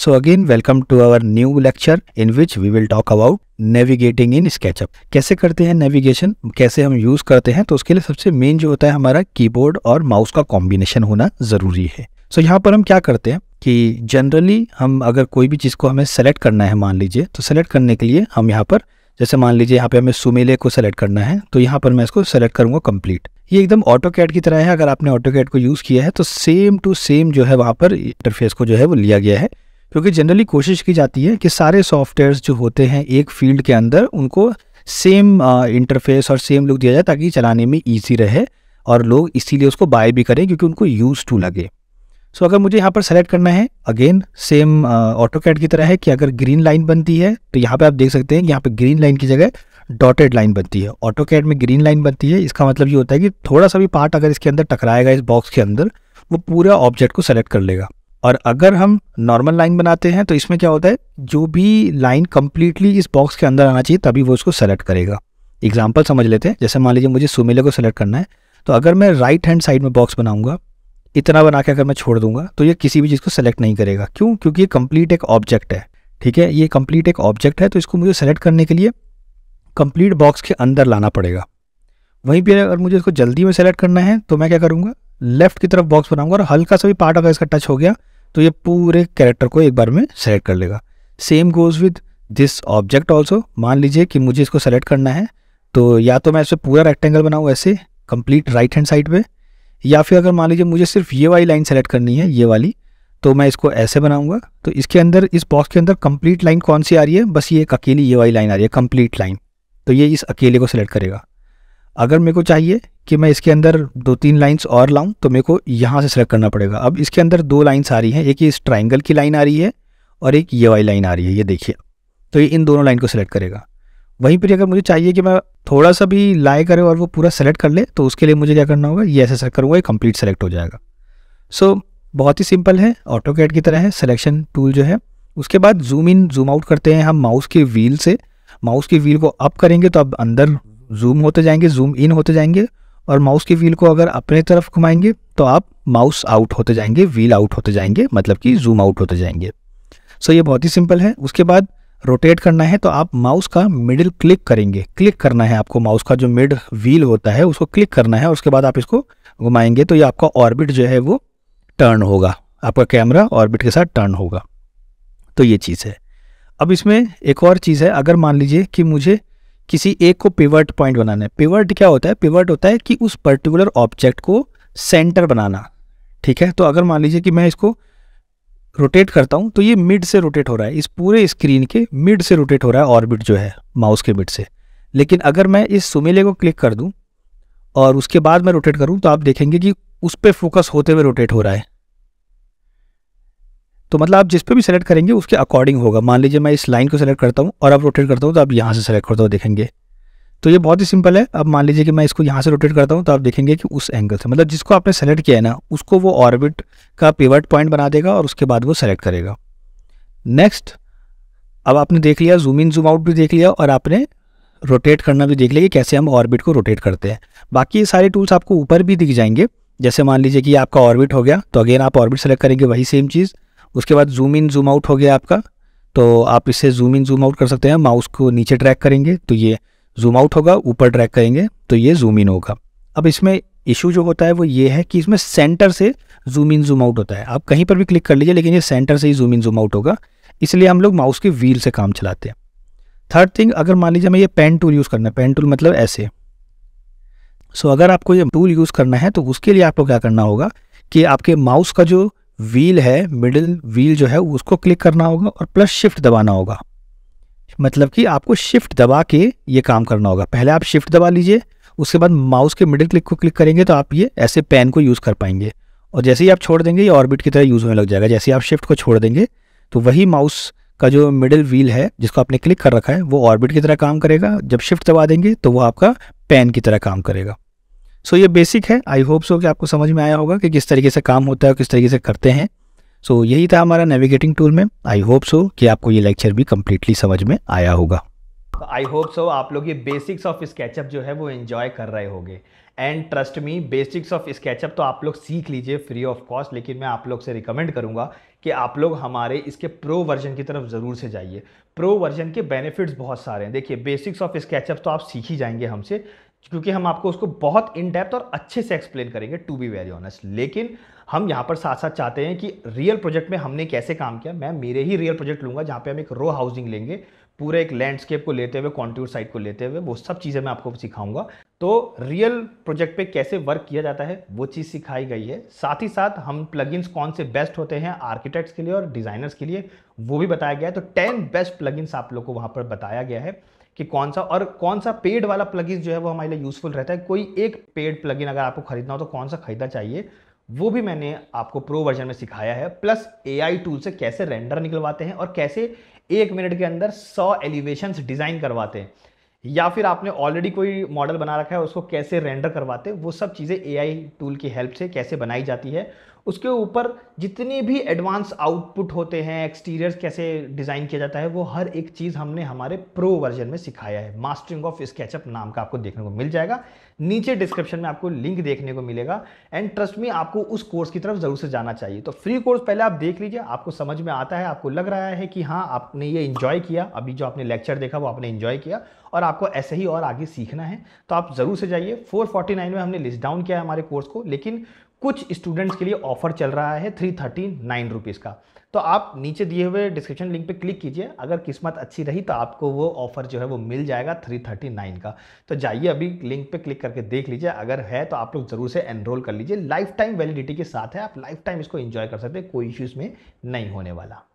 so again welcome to our new lecture in which we will talk about navigating in SketchUp कैसे करते हैं navigation कैसे हम use करते हैं तो उसके लिए सबसे मेन जो होता है हमारा की बोर्ड और माउस का कॉम्बिनेशन होना ज़रूरी है सो so, यहाँ पर हम क्या करते हैं कि जनरली हम अगर कोई भी चीज़ को हमें सेलेक्ट करना है मान लीजिए तो सेलेक्ट करने के लिए हम यहाँ पर जैसे मान लीजिए यहाँ पे हमें सुमेले को सेलेक्ट करना है तो यहाँ पर मैं इसको सेलेक्ट करूंगा कंप्लीट ये एकदम ऑटो कैट की तरह है अगर आपने ऑटो कैट को यूज़ किया है तो सेम टू सेम जो है वहाँ पर इंटरफेस को जो है वो लिया गया है क्योंकि जनरली कोशिश की जाती है कि सारे सॉफ्टवेयर्स जो होते हैं एक फील्ड के अंदर उनको सेम इंटरफेस uh, और सेम लुक दिया जाए ताकि चलाने में ईजी रहे और लोग इसीलिए उसको बाय भी करें क्योंकि उनको यूज टू लगे सो so, अगर मुझे यहाँ पर सेलेक्ट करना है अगेन सेम ऑटो कैट की तरह है कि अगर ग्रीन लाइन बनती है तो यहाँ पे आप देख सकते हैं कि यहाँ पे ग्रीन लाइन की जगह डॉटेड लाइन बनती है ऑटो कैट में ग्रीन लाइन बनती है इसका मतलब ये होता है कि थोड़ा सा भी पार्ट अगर इसके अंदर टकराएगा इस बॉक्स के अंदर वो पूरा ऑब्जेक्ट को सेलेक्ट कर लेगा और अगर हम नॉर्मल लाइन बनाते हैं तो इसमें क्या होता है जो भी लाइन कम्प्लीटली इस बॉक्स के अंदर आना चाहिए तभी वो इसको सेलेक्ट करेगा एग्जाम्पल समझ लेते हैं जैसे मान लीजिए मुझे सुमेले को सेलेक्ट करना है तो अगर मैं राइट हैंड साइड में बॉक्स बनाऊंगा इतना बना के अगर मैं छोड़ दूंगा तो ये किसी भी चीज़ को सेलेक्ट नहीं करेगा क्यों क्योंकि ये कम्प्लीट एक ऑब्जेक्ट है ठीक है ये कम्प्लीट एक ऑब्जेक्ट है तो इसको मुझे सेलेक्ट करने के लिए कम्प्लीट बॉक्स के अंदर लाना पड़ेगा वहीं पर अगर मुझे इसको जल्दी में सेलेक्ट करना है तो मैं क्या करूँगा लेफ्ट की तरफ बॉक्स बनाऊंगा और हल्का सा भी पार्ट अगर इसका टच हो गया तो ये पूरे कैरेक्टर को एक बार में सेलेक्ट कर लेगा same goes with this object also मान लीजिए कि मुझे इसको सेलेक्ट करना है तो या तो मैं इसे पूरा रेक्टेंगल बनाऊँ ऐसे कंप्लीट राइट हैंड साइड पे या फिर अगर मान लीजिए मुझे सिर्फ ये वाली लाइन सेलेक्ट करनी है ये वाली तो मैं इसको ऐसे बनाऊंगा तो इसके अंदर इस बॉक्स के अंदर कंप्लीट लाइन कौन सी आ रही है बस ये एक अकेली ये वाली लाइन आ रही है कंप्लीट लाइन तो ये इस अकेले को सेलेक्ट करेगा अगर मेरे को चाहिए कि मैं इसके अंदर दो तीन लाइंस और लाऊं तो मेरे को यहाँ से सेलेक्ट करना पड़ेगा अब इसके अंदर दो लाइंस आ रही हैं एक इस ट्राइंगल की लाइन आ रही है और एक ये वाई लाइन आ रही है ये देखिए तो ये इन दोनों लाइन को सिलेक्ट करेगा वहीं पर अगर मुझे चाहिए कि मैं थोड़ा सा भी लाए करें और वो पूरा सेलेक्ट कर ले तो उसके लिए मुझे क्या करना होगा ये ऐसे सेलेक्ट करूँगा ये कम्प्लीट सेलेक्ट हो जाएगा सो so, बहुत ही सिंपल है ऑटो कैट की तरह है सिलेक्शन टूल जो है उसके बाद जूम इन जूम आउट करते हैं हम माउस के व्हील से माउस के व्हील को अप करेंगे तो अब अंदर जूम होते जाएंगे जूम इन होते जाएंगे और माउस के व्हील को अगर अपने तरफ घुमाएंगे तो आप माउस आउट होते जाएंगे व्हील आउट होते जाएंगे मतलब कि जूम आउट होते जाएंगे सो so, ये बहुत ही सिंपल है उसके बाद रोटेट करना है तो आप माउस का मिडिल क्लिक करेंगे क्लिक करना है आपको माउस का जो मिड व्हील होता है उसको क्लिक करना है उसके बाद आप इसको घुमाएंगे तो ये आपका ऑर्बिट जो है वो टर्न होगा आपका कैमरा ऑर्बिट के साथ टर्न होगा तो ये चीज़ है अब इसमें एक और चीज़ है अगर मान लीजिए कि मुझे किसी एक को पिवर्ट पॉइंट बनाना है पिवर्ट क्या होता है पिवर्ट होता है कि उस पर्टिकुलर ऑब्जेक्ट को सेंटर बनाना ठीक है तो अगर मान लीजिए कि मैं इसको रोटेट करता हूँ तो ये मिड से रोटेट हो रहा है इस पूरे स्क्रीन के मिड से रोटेट हो रहा है ऑर्बिट जो है माउस के मिड से लेकिन अगर मैं इस सुमेले को क्लिक कर दूँ और उसके बाद मैं रोटेट करूँ तो आप देखेंगे कि उस पर फोकस होते हुए रोटेट हो रहा है तो मतलब आप जिस पे भी सेलेक्ट करेंगे उसके अकॉर्डिंग होगा मान लीजिए मैं इस लाइन को सेलेक्ट करता हूँ और अब रोटेट करता हूँ तो आप यहाँ से सेलेक्ट करता हूँ देखेंगे तो ये बहुत ही सिंपल है अब मान लीजिए कि मैं इसको यहाँ से रोटेट करता हूँ तो आप देखेंगे कि उस एंगल से मतलब जिसको आपने सेलेक्ट किया है ना उसको वो ऑर्बिट का पेवर्ट पॉइंट बना देगा और उसके बाद वो सेलेक्ट करेगा नेक्स्ट अब आपने देख लिया जूम इन जूम आउट भी देख लिया और आपने रोटेट करना भी देख लिया कि कैसे हम ऑर्बिट को रोटेट करते हैं बाकी ये सारे टूल्स आपको ऊपर भी दिख जाएंगे जैसे मान लीजिए कि आपका ऑर्बिट हो गया तो अगेन आप ऑर्बिट सेलेक्ट करेंगे वही सेम चीज़ उसके बाद जूम इन जूम आउट हो गया आपका तो आप इसे जूम इन जूम आउट कर सकते हैं माउस को नीचे ट्रैक करेंगे तो ये जूम आउट होगा ऊपर ट्रैक करेंगे तो ये जूम इन होगा अब इसमें इशू जो होता है वो ये है कि इसमें सेंटर से जूम इन जूम आउट होता है आप कहीं पर भी क्लिक कर लीजिए लेकिन ये सेंटर से ही जूम इन जूम आउट होगा इसलिए हम लोग माउस के व्हील से काम चलाते हैं थर्ड थिंग अगर मान लीजिए हमें ये पेन टूल यूज़ करना है पेन टूल मतलब ऐसे सो so, अगर आपको ये टूल यूज़ करना है तो उसके लिए आपको क्या करना होगा कि आपके माउस का जो व्हील है मिडिल व्हील जो है उसको क्लिक करना होगा और प्लस शिफ्ट दबाना होगा मतलब कि आपको शिफ्ट दबा के ये काम करना होगा पहले आप शिफ्ट दबा लीजिए उसके बाद माउस के मिडिल क्लिक को क्लिक करेंगे तो आप ये ऐसे पेन को यूज़ कर पाएंगे और जैसे ही आप छोड़ देंगे ये ऑर्बिट की तरह यूज़ होने लग जाएगा जैसे ही आप शिफ्ट को छोड़ देंगे तो वही माउस का जो मिडिल व्हील है जिसको आपने क्लिक कर रखा है वो ऑर्बिट की तरह काम करेगा जब शिफ्ट दबा देंगे तो वो आपका पेन की तरह काम करेगा सो so, ये बेसिक है आई होप सो कि आपको समझ में आया होगा कि किस तरीके से काम होता है और किस तरीके से करते हैं सो so, यही था हमारा नेविगेटिंग टूल में आई होप सो कि आपको ये लेक्चर भी कम्प्लीटली समझ में आया होगा आई होप सो आप लोग ये बेसिक्स ऑफ स्केचअप जो है वो इन्जॉय कर रहे होंगे and trust me basics of SketchUp तो आप लोग सीख लीजिए फ्री ऑफ कॉस्ट लेकिन मैं आप लोग से रिकमेंड करूंगा कि आप लोग हमारे इसके प्रो वर्जन की तरफ ज़रूर से जाइए प्रो वर्जन के बेनिफिट्स बहुत सारे हैं देखिए बेसिक्स ऑफ स्केचअप तो आप सीख ही जाएंगे हमसे क्योंकि हम आपको उसको बहुत इन डेप्थ और अच्छे से एक्सप्लेन करेंगे टू बी वेरी ऑनेस्ट लेकिन हम यहाँ पर साथ साथ चाहते हैं कि रियल प्रोजेक्ट में हमने कैसे काम किया मैं मेरे ही रियल प्रोजेक्ट लूँगा जहाँ पे हम एक रो हाउसिंग लेंगे पूरे एक लैंडस्केप को लेते हुए कॉन्ट्यूर साइट को लेते हुए वो सब चीज़ें मैं आपको सिखाऊंगा तो रियल प्रोजेक्ट पे कैसे वर्क किया जाता है वो चीज़ सिखाई गई है साथ ही साथ हम प्लगइन्स कौन से बेस्ट होते हैं आर्किटेक्ट्स के लिए और डिज़ाइनर्स के लिए वो भी बताया गया है तो टेन बेस्ट प्लगइन्स आप लोग को वहाँ पर बताया गया है कि कौन सा और कौन सा पेड वाला प्लगइन जो है वो हमारे लिए यूज़फुल रहता है कोई एक पेड प्लगइन अगर आपको खरीदना हो तो कौन सा खरीदना चाहिए वो भी मैंने आपको प्रो वर्जन में सिखाया है प्लस एआई टूल से कैसे रेंडर निकलवाते हैं और कैसे एक मिनट के अंदर सौ एलिवेशंस डिज़ाइन करवाते हैं या फिर आपने ऑलरेडी कोई मॉडल बना रखा है उसको कैसे रेंडर करवाते वो सब चीज़ें एआई टूल की हेल्प से कैसे बनाई जाती है उसके ऊपर जितने भी एडवांस आउटपुट होते हैं एक्सटीरियर्स कैसे डिज़ाइन किया जाता है वो हर एक चीज़ हमने हमारे प्रो वर्जन में सिखाया है मास्टरिंग ऑफ स्केचअप नाम का आपको देखने को मिल जाएगा नीचे डिस्क्रिप्शन में आपको लिंक देखने को मिलेगा एंड ट्रस्ट में आपको उस कोर्स की तरफ ज़रूर से जाना चाहिए तो फ्री कोर्स पहले आप देख लीजिए आपको समझ में आता है आपको लग रहा है कि हाँ आपने ये इन्जॉय किया अभी जो आपने लेक्चर देखा वो आपने इन्जॉय किया और आपको ऐसे ही और आगे सीखना है तो आप ज़रूर से जाइए 449 में हमने लिस्ट डाउन किया है हमारे कोर्स को लेकिन कुछ स्टूडेंट्स के लिए ऑफर चल रहा है थ्री थर्टी नाइन रुपीज़ का तो आप नीचे दिए हुए डिस्क्रिप्शन लिंक पे क्लिक कीजिए अगर किस्मत अच्छी रही तो आपको वो ऑफर जो है वो मिल जाएगा थ्री थर्टी नाइन का तो जाइए अभी लिंक पे क्लिक करके देख लीजिए अगर है तो आप लोग ज़रूर से एनरोल कर लीजिए लाइफ टाइम वैलिडिटी के साथ है आप लाइफ टाइम इसको इन्जॉय कर सकते हैं कोई इश्यूज़ में नहीं होने वाला